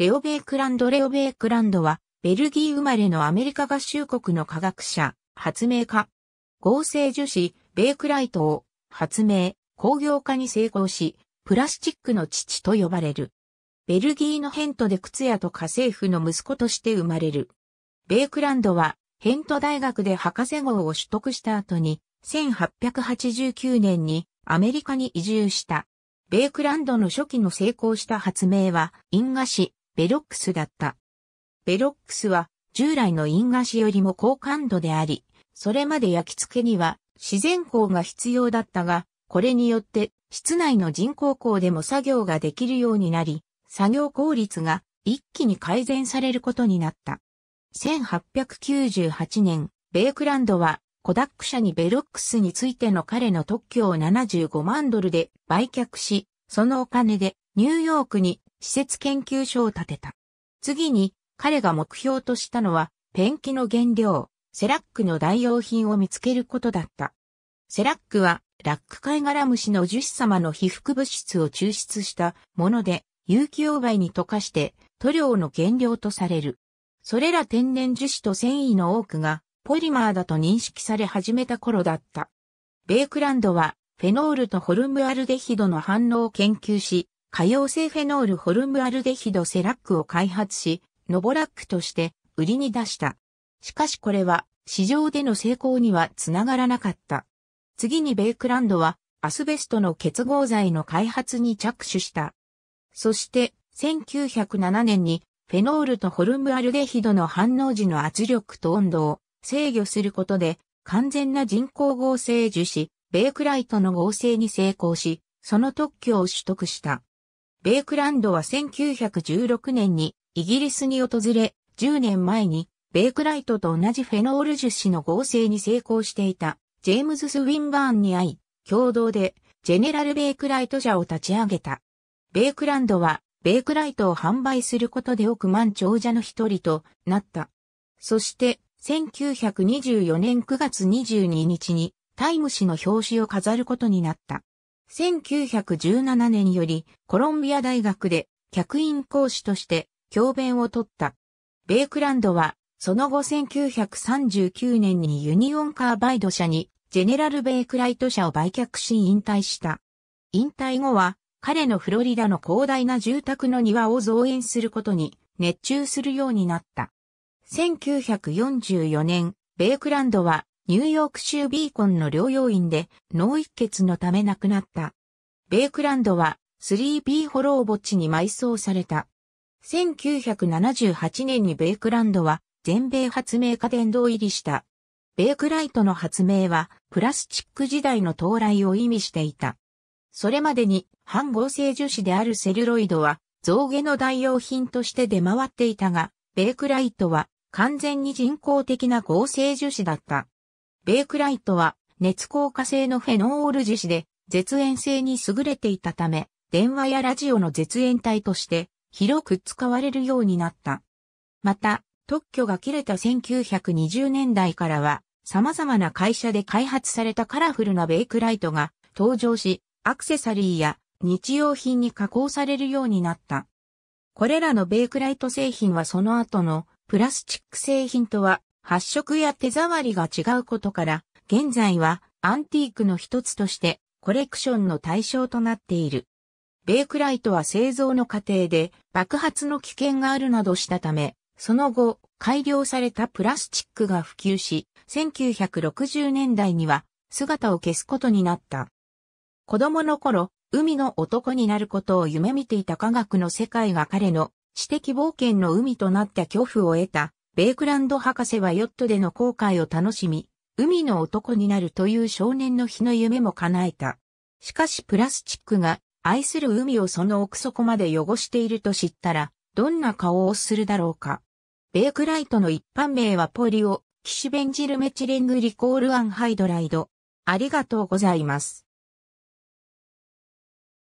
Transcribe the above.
レオ・ベイクランド・レオ・ベイクランドは、ベルギー生まれのアメリカ合衆国の科学者、発明家。合成樹脂、ベイクライトを、発明、工業化に成功し、プラスチックの父と呼ばれる。ベルギーのヘントで靴屋と家政婦の息子として生まれる。ベイクランドは、ヘント大学で博士号を取得した後に、1889年にアメリカに移住した。ベイクランドの初期の成功した発明は、因果紙、ベロックスだった。ベロックスは従来の因菓子よりも高感度であり、それまで焼き付けには自然光が必要だったが、これによって室内の人工光でも作業ができるようになり、作業効率が一気に改善されることになった。1898年、ベイクランドはコダック社にベロックスについての彼の特許を75万ドルで売却し、そのお金でニューヨークに施設研究所を建てた。次に、彼が目標としたのは、ペンキの原料、セラックの代用品を見つけることだった。セラックは、ラック貝殻虫の樹脂様の被覆物質を抽出したもので、有機溶媒に溶かして塗料の原料とされる。それら天然樹脂と繊維の多くがポリマーだと認識され始めた頃だった。ベイクランドはフェノールとホルムアルデヒドの反応を研究し、可溶性フェノールホルムアルデヒドセラックを開発し、ノボラックとして売りに出した。しかしこれは市場での成功にはつながらなかった。次にベイクランドはアスベストの結合剤の開発に着手した。そして1907年にフェノールとホルムアルデヒドの反応時の圧力と温度を制御することで完全な人工合成樹脂、ベイクライトの合成に成功し、その特許を取得した。ベイクランドは1916年にイギリスに訪れ、10年前にベイクライトと同じフェノール樹脂の合成に成功していたジェームズ・スウィンバーンに会い、共同でジェネラル・ベイクライト社を立ち上げた。ベイクランドはベイクライトを販売することで億万長者の一人となった。そして、1924年9月22日にタイム誌の表紙を飾ることになった。1917年よりコロンビア大学で客員講師として教鞭を取った。ベイクランドは、その後1939年にユニオンカーバイド社にジェネラル・ベイクライト社を売却し引退した。引退後は、彼のフロリダの広大な住宅の庭を増援することに熱中するようになった。1944年、ベイクランドはニューヨーク州ビーコンの療養院で脳一血のため亡くなった。ベイクランドは 3B ー墓地に埋葬された。1978年にベイクランドは全米発明家殿堂入りした。ベイクライトの発明はプラスチック時代の到来を意味していた。それまでに反合成樹脂であるセルロイドは造毛の代用品として出回っていたが、ベイクライトは完全に人工的な合成樹脂だった。ベークライトは熱硬化性のフェノール樹脂で絶縁性に優れていたため、電話やラジオの絶縁体として広く使われるようになった。また、特許が切れた1920年代からは、様々な会社で開発されたカラフルなベークライトが登場し、アクセサリーや日用品に加工されるようになった。これらのベークライト製品はその後のプラスチック製品とは発色や手触りが違うことから、現在はアンティークの一つとしてコレクションの対象となっている。ベイクライトは製造の過程で爆発の危険があるなどしたため、その後、改良されたプラスチックが普及し、1960年代には姿を消すことになった。子供の頃、海の男になることを夢見ていた科学の世界が彼の知的冒険の海となった恐怖を得たベイクランド博士はヨットでの航海を楽しみ、海の男になるという少年の日の夢も叶えた。しかしプラスチックが愛する海をその奥底まで汚していると知ったら、どんな顔をするだろうか。ベイクライトの一般名はポリオ、キシベンジルメチレングリコールアンハイドライド。ありがとうございます。